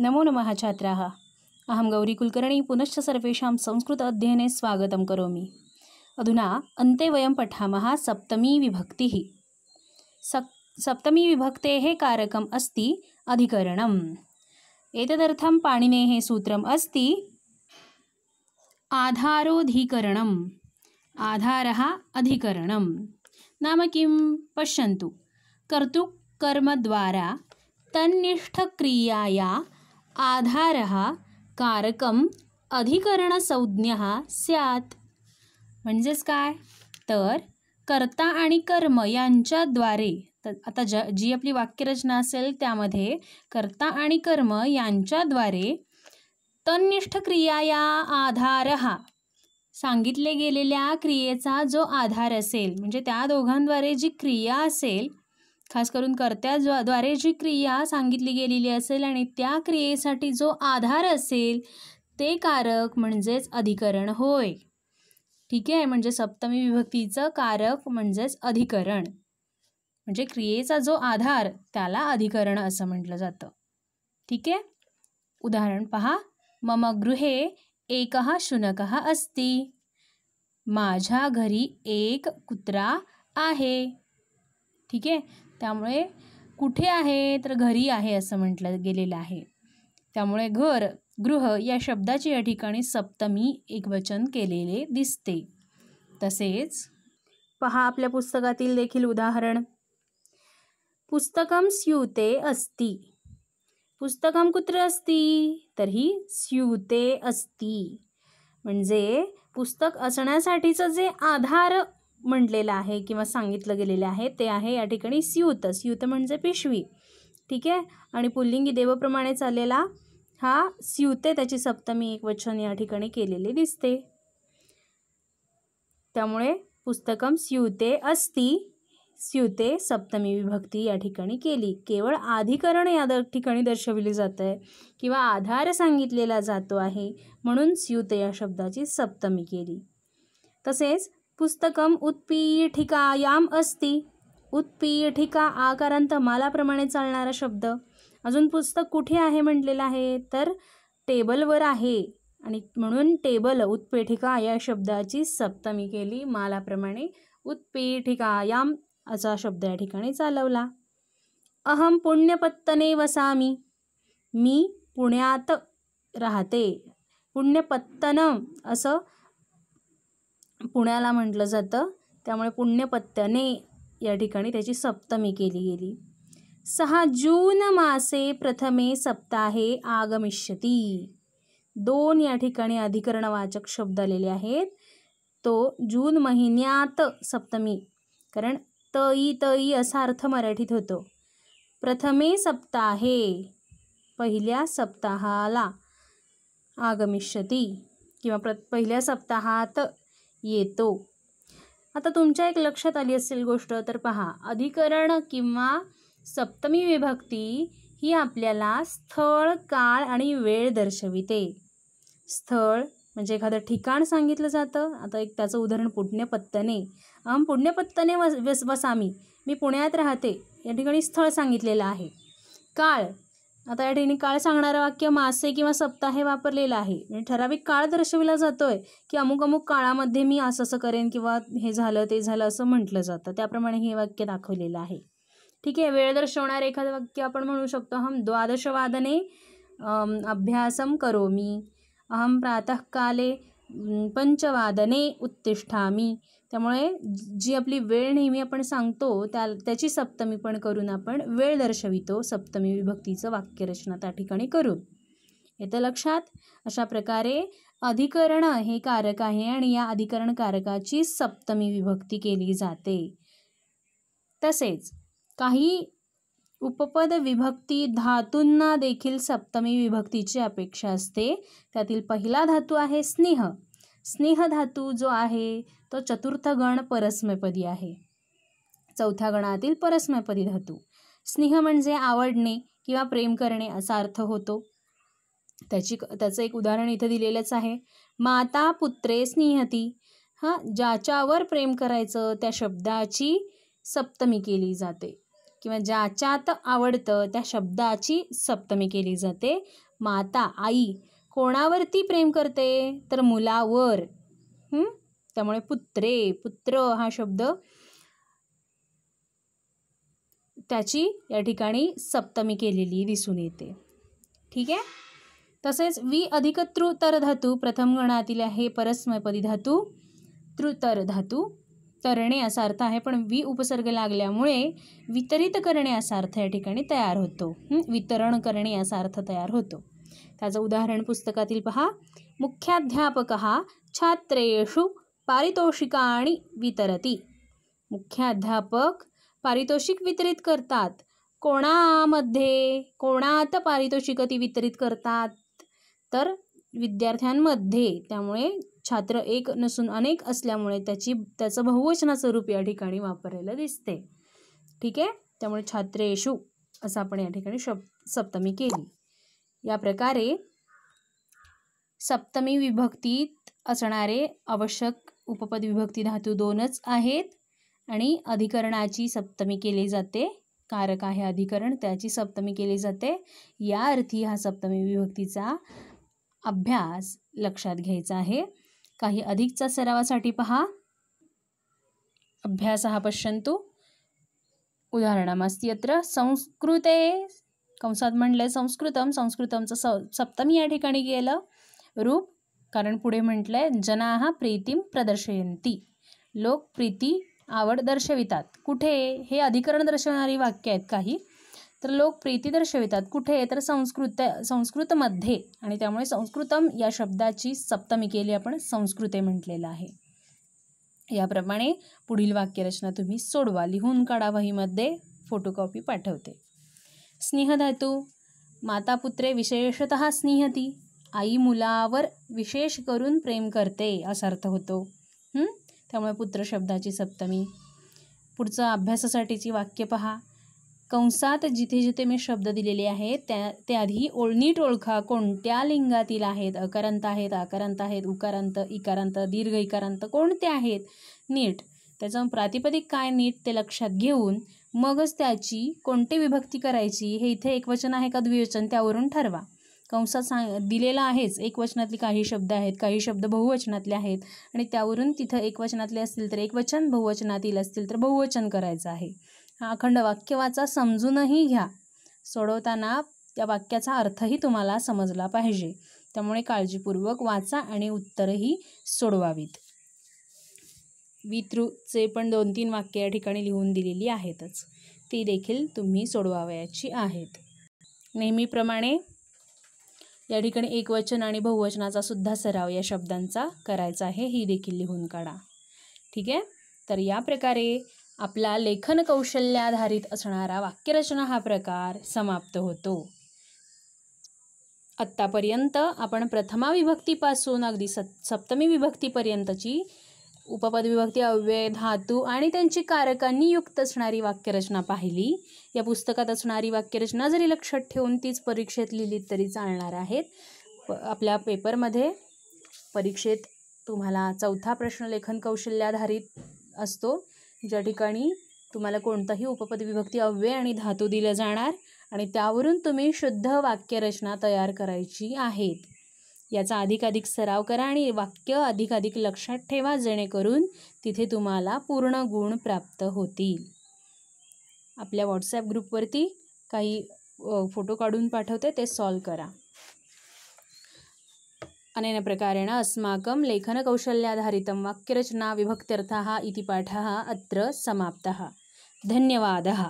नमो नमः छात्राः अहं गौरीकुलकर्णी पुनः सर्वेशा संस्कृत अध्ययन स्वागत करोमि अधुना अन्ते वयं पठामः सप्तमीविभक्तिः सप् सप्तमी कारकम् अस्ति अधिकरणम् एतदर्थं पाणिनेः सूत्रम् अस्ति आधारोऽधिकरणम् आधारः अधिकरणं नाम किं पश्यन्तु कर्तृकर्मद्वारा तन्निष्ठक्रियाया आधारः कारकम अधिकरणसंज्ञ स्यात् म्हणजेच काय तर कर्ता आणि कर्म यांच्याद्वारे तर आता ज जी आपली वाक्यरचना असेल त्यामध्ये कर्ता आणि कर्म यांच्याद्वारे तन्निष्ठ क्रिया या आधार हा सांगितले गेलेल्या क्रियेचा जो आधार असेल म्हणजे त्या दोघांद्वारे जी क्रिया असेल खास करून कर्त्याद्वारे जी क्रिया सांगितली गेलेली असेल आणि त्या क्रियेसाठी जो आधार असेल ते कारक म्हणजेच अधिकरण होय ठीक आहे म्हणजे सप्तमी विभक्तीचं कारक म्हणजेच अधिकरण म्हणजे क्रियेचा जो आधार त्याला अधिकरण असं म्हटलं जातं ठीक आहे उदाहरण पहा मम गृहे एक शुनक अस्ति माझ्या घरी एक कुत्रा आहे ठीक आहे त्यामुळे कुठे आहे तर घरी आहे असं म्हटलं गेलेलं आहे त्यामुळे घर गृह या शब्दाची या ठिकाणी सप्तमी एकवचन केलेले दिसते तसेच पहा आपल्या पुस्तकातील देखील उदाहरण पुस्तकम स्यूते अस्ति पुस्तकम कुत्र असती तर ही स्यूते असती म्हणजे पुस्तक असण्यासाठीचं जे आधार म्हटलेलं आहे किंवा सांगितलं गेलेलं आहे ते आहे या ठिकाणी स्यूत स्यूत म्हणजे पिशवी ठीक आहे आणि पुल्लिंगी देवप्रमाणे चाललेला हा स्यूते त्याची सप्तमी एक वचन या ठिकाणी केलेले दिसते त्यामुळे पुस्तकम स्यूते अस्ति स्यूते सप्तमी विभक्ती या ठिकाणी केली केवळ आधिकरण या ठिकाणी दर्शविले जात आहे किंवा आधार सांगितलेला जातो आहे म्हणून स्यूत या शब्दाची सप्तमी केली तसेच पुस्तकम उत्पीठिकायाम अस्ति उत्पीठिका आकारांत मालाप्रमाणे चालणारा शब्द अजून पुस्तक कुठे आहे म्हटलेलं आहे तर टेबलवर आहे आणि म्हणून टेबल उत्पीठिका या शब्दाची सप्तमी केली मालाप्रमाणे उत्पीठिकायाम असा शब्द या ठिकाणी चालवला अहम पुण्यपत्तने वसामी मी पुण्यात राहते पुण्यपत्तन असं पुण्याला म्हटलं जातं त्यामुळे पुण्यपत्त्याने या ठिकाणी त्याची सप्तमी केली गेली सहा जून मासे प्रथमे सप्ताहे आगमिष्यती दोन या ठिकाणी अधिकरणवाचक शब्द आलेले आहेत तो जून महिन्यात सप्तमी कारण तई तई असा अर्थ मराठीत होतो प्रथमे सप्ताहे पहिल्या सप्ताहाला आगमिष्यती किंवा प्र पहिल्या सप्ताहात येतो आता तुमच्या एक लक्षात आली असेल गोष्ट तर पहा अधिकरण किंवा सप्तमी विभक्ती ही आपल्याला स्थळ काळ आणि वेळ दर्शविते स्थळ म्हणजे एखादं ठिकाण सांगितलं जातं आता एक त्याचं उदाहरण पुण्यपत्तने अहम पुण्यपत्तने वस वसामी मी पुण्यात राहते या ठिकाणी स्थळ सांगितलेलं आहे काळ आता या ठिकाणी काळ सांगणारं वाक्य मासे किंवा सप्ताहे वापरलेलं आहे म्हणजे ठराविक काळ दर्शविला जातोय की अमुक अमुक काळामध्ये मी असं असं करेन किंवा हे झालं ते झालं असं म्हटलं जातं त्याप्रमाणे हे वाक्य दाखवलेलं आहे ठीक आहे वेळ दर्शवणारं एखादं वाक्य आपण म्हणू शकतो अहम द्वादशवादने अभ्यासम मी अहम प्रातःकाले पंचवादने उत्तिष्ठामी त्यामुळे जी आपली वेळ नेहमी आपण सांगतो त्या त्याची सप्तमी पण करून आपण वेळ दर्शवितो सप्तमी विभक्तीचं वाक्यरचना त्या ठिकाणी करून येतं लक्षात अशा प्रकारे अधिकरण हे कारक आहे आणि या अधिकरण कारकाची सप्तमी विभक्ती केली जाते तसेच काही उपपद विभक्ती धातूंना देखील सप्तमी विभक्तीची अपेक्षा असते त्यातील पहिला धातू आहे स्नेह स्नेह धातू जो आहे तो चतुर्थ गण परस्मयपदी आहे चौथ्या गणातील परस्मयपदी धातू स्नेह म्हणजे आवडणे किंवा प्रेम करणे असा अर्थ होतो त्याची त्याचं एक उदाहरण इथं दिलेलंच आहे माता पुत्रे स्नेहती हा ज्याच्यावर प्रेम करायचं त्या शब्दाची सप्तमी केली जाते किंवा ज्याच्यात आवडतं त्या शब्दाची सप्तमी केली जाते माता आई कोणावरती प्रेम करते तर मुलावर त्यामुळे पुत्रे पुत्र हा शब्द त्याची या ठिकाणी सप्तमी केलेली दिसून येते ठीक आहे तसेच वि अधिक तृतर धातू प्रथम गणातील आहे परस्मयपदी धातू तृतर धातू तरणे असा अर्थ आहे पण वि उपसर्ग लागल्यामुळे वितरित करणे असा अर्थ या ठिकाणी तयार होतो वितरण करणे असा अर्थ तयार होतो त्याचं उदाहरण पुस्तकातील पहा मुख्याध्यापक हा छात्रेषु पारितोषिकाणी वितरती मुख्याध्यापक पारितोषिक वितरित करतात कोणामध्ये कोणात पारितोषिक ती वितरित करतात तर विद्यार्थ्यांमध्ये त्यामुळे छात्र एक नसून अनेक असल्यामुळे त्याची त्याचं बहुवचनाचं रूप या ठिकाणी वापरलेलं दिसते ठीक आहे त्यामुळे छात्रेषु असं आपण या ठिकाणी सप्तमी केली या प्रकारे सप्तमी विभक्तीत असणारे आवश्यक उपपद विभक्ती धातू दोनच आहेत आणि अधिकरणाची सप्तमी केली जाते कारक आहे अधिकरण त्याची सप्तमी केली जाते या अर्थी हा सप्तमी विभक्तीचा अभ्यास लक्षात घ्यायचा आहे काही अधिकचा सरावासाठी पहा अभ्यास पश्यंतु उदाहरणमस्ति अत्र संस्कृते कंसात म्हटलंय संस्कृतम संस्कृतमचं स सप्तमी या ठिकाणी गेलं रूप कारण पुढे म्हटलं आहे जना प्रीतीम प्रदर्शयंती लोक प्रीती आवड दर्शवितात कुठे हे अधिकरण दर्शवणारी वाक्य आहेत काही तर लोक प्रीती दर्शवितात कुठे तर संस्कृत संस्कृतमध्ये आणि त्यामुळे संस्कृतम या शब्दाची सप्तमी केली आपण संस्कृते म्हटलेलं आहे याप्रमाणे पुढील वाक्यरचना तुम्ही सोडवा लिहून काढा वहीमध्ये फोटोकॉपी पाठवते स्नेहधातू मातापुत्रे विशेषत स्नेहती आई मुलावर विशेष करून प्रेम करते असा अर्थ होतो त्यामुळे पुत्र शब्दाची सप्तमी पुढचं अभ्यासासाठीची वाक्य पहा कंसात जिथे जिथे मी शब्द दिलेले आहेत त्या त्याआधी ओळणीट ओळखा कोणत्या लिंगातील आहेत अकारांत आहेत आकारांत आहेत उकारांत इकारांत दीर्घ इकारांत कोणते आहेत नीट त्याचं प्रातिपदिक काय नीट ते लक्षात घेऊन मगच त्याची कोणती विभक्ती करायची हे इथे एकवचन आहे का द्विवचन त्यावरून ठरवा कंसात सांग दिलेला आहेच एकवचनातले काही शब्द आहेत काही शब्द बहुवचनातले आहेत आणि त्यावरून तिथं एकवचनातले असतील तर एकवचन बहुवचनातील असतील तर बहुवचन करायचं आहे हा अखंड वाक्य वाचा समजूनही घ्या सोडवताना त्या वाक्याचा अर्थही तुम्हाला समजला पाहिजे त्यामुळे काळजीपूर्वक वाचा आणि उत्तरही सोडवावीत वितृचे पण दोन तीन वाक्य या ठिकाणी लिहून दिलेली आहेतच ती देखील तुम्ही सोडवावयाची आहेत नेहमीप्रमाणे या ठिकाणी एकवचन आणि बहुवचनाचा सुद्धा सराव या शब्दांचा करायचा आहे ही देखील लिहून काढा ठीक आहे तर या प्रकारे आपला लेखन कौशल्याधारित असणारा वाक्यरचना हा प्रकार समाप्त होतो आत्तापर्यंत आपण प्रथमा विभक्तीपासून अगदी सप्तमी विभक्तीपर्यंतची उपपद विभक्ती अव्यय धातू आणि त्यांची कारकांनी युक्त असणारी वाक्यरचना पाहिली या पुस्तकात असणारी वाक्यरचना जरी लक्षात ठेवून तीच परीक्षेत लिहिली तरी चालणार आहेत आपल्या पेपरमध्ये परीक्षेत तुम्हाला चौथा प्रश्न लेखन कौशल्याधारित असतो ज्या ठिकाणी तुम्हाला कोणताही उपपद विभक्ती अव्यय आणि धातू दिलं जाणार आणि त्यावरून तुम्ही शुद्ध वाक्यरचना तयार करायची आहेत याचा अधिकाधिक सराव करा आणि वाक्य अधिकाधिक लक्षात ठेवा जेणेकरून तिथे तुम्हाला पूर्ण गुण प्राप्त होतील आपल्या व्हॉट्सॲप ग्रुपवरती काही फोटो काढून पाठवते ते सॉल्व करा अनेन प्रकारेण अस्माकं लेखनकौशल्याधारितं वाक्यरचना विभक्त्यर्थः इति पाठः अत्र समाप्तः धन्यवादः